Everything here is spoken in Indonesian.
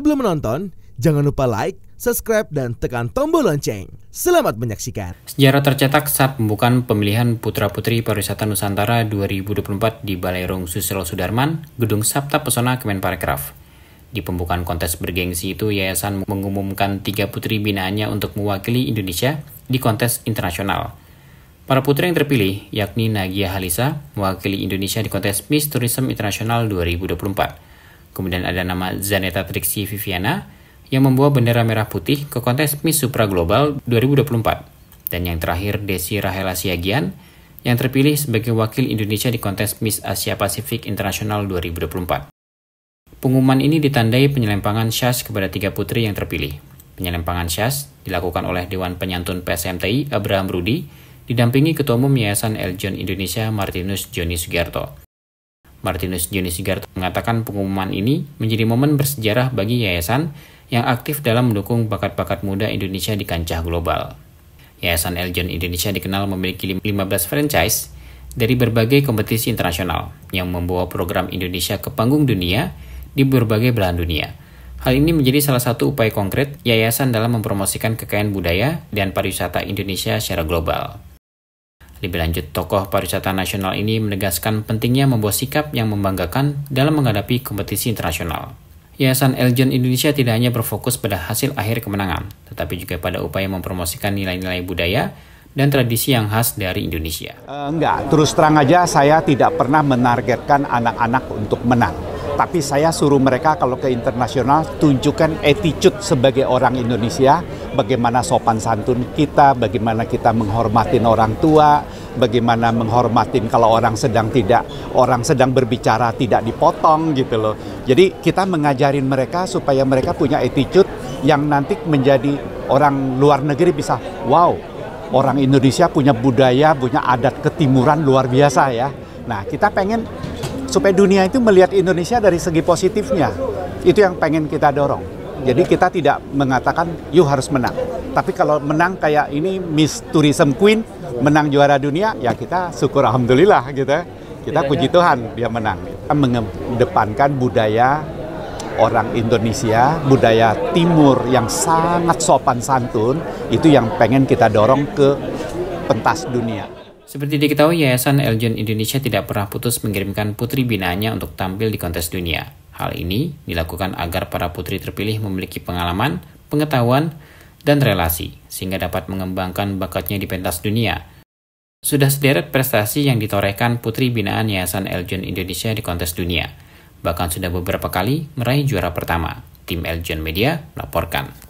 Sebelum menonton, jangan lupa like, subscribe, dan tekan tombol lonceng. Selamat menyaksikan. Sejarah tercetak saat pembukaan pemilihan putra-putri pariwisata Nusantara 2024 di Balai Rung Susilo Sudarman, Gedung Sabta Pesona Kemenparekraf. Di pembukaan kontes bergengsi itu, yayasan mengumumkan tiga putri binaannya untuk mewakili Indonesia di kontes internasional. Para putri yang terpilih, yakni Nagia Halisa, mewakili Indonesia di kontes Miss Tourism Internasional 2024. Kemudian ada nama Zaneta Trixie Viviana yang membawa bendera merah putih ke kontes Miss Supra Global 2024. Dan yang terakhir Desi Rahela Siagian yang terpilih sebagai wakil Indonesia di kontes Miss Asia Pacific International 2024. Pengumuman ini ditandai penyelempangan syas kepada tiga putri yang terpilih. Penyelempangan syas dilakukan oleh Dewan Penyantun PSMTI Abraham Rudi, didampingi Ketua Umum Yayasan Eljon Indonesia Martinus Joni Sugiarto. Martinus Junisigart mengatakan pengumuman ini menjadi momen bersejarah bagi yayasan yang aktif dalam mendukung bakat-bakat muda Indonesia di kancah global. Yayasan Eljon Indonesia dikenal memiliki 15 franchise dari berbagai kompetisi internasional yang membawa program Indonesia ke panggung dunia di berbagai belahan dunia. Hal ini menjadi salah satu upaya konkret yayasan dalam mempromosikan kekayaan budaya dan pariwisata Indonesia secara global. Lebih lanjut, tokoh pariwisata nasional ini menegaskan pentingnya membuat sikap yang membanggakan dalam menghadapi kompetisi internasional. Yayasan Elgen Indonesia tidak hanya berfokus pada hasil akhir kemenangan, tetapi juga pada upaya mempromosikan nilai-nilai budaya dan tradisi yang khas dari Indonesia. Eh, enggak, terus terang aja saya tidak pernah menargetkan anak-anak untuk menang. Tapi saya suruh mereka kalau ke internasional tunjukkan attitude sebagai orang Indonesia bagaimana sopan santun kita, bagaimana kita menghormatin orang tua, bagaimana menghormatin kalau orang sedang tidak orang sedang berbicara tidak dipotong gitu loh. Jadi kita mengajarin mereka supaya mereka punya attitude yang nanti menjadi orang luar negeri bisa wow, orang Indonesia punya budaya, punya adat ketimuran luar biasa ya. Nah, kita pengen supaya dunia itu melihat Indonesia dari segi positifnya. Itu yang pengen kita dorong. Jadi kita tidak mengatakan you harus menang. Tapi kalau menang kayak ini Miss Tourism Queen menang juara dunia ya kita syukur alhamdulillah gitu. Ya. Kita puji Tuhan dia menang. Kita mengedepankan budaya orang Indonesia, budaya timur yang sangat sopan santun itu yang pengen kita dorong ke pentas dunia. Seperti diketahui, Yayasan Eljen Indonesia tidak pernah putus mengirimkan putri binanya untuk tampil di kontes dunia. Hal ini dilakukan agar para putri terpilih memiliki pengalaman, pengetahuan, dan relasi, sehingga dapat mengembangkan bakatnya di pentas dunia. Sudah sederet prestasi yang ditorehkan putri binaan Yayasan Eljon Indonesia di kontes dunia. Bahkan sudah beberapa kali meraih juara pertama. Tim Eljon Media melaporkan.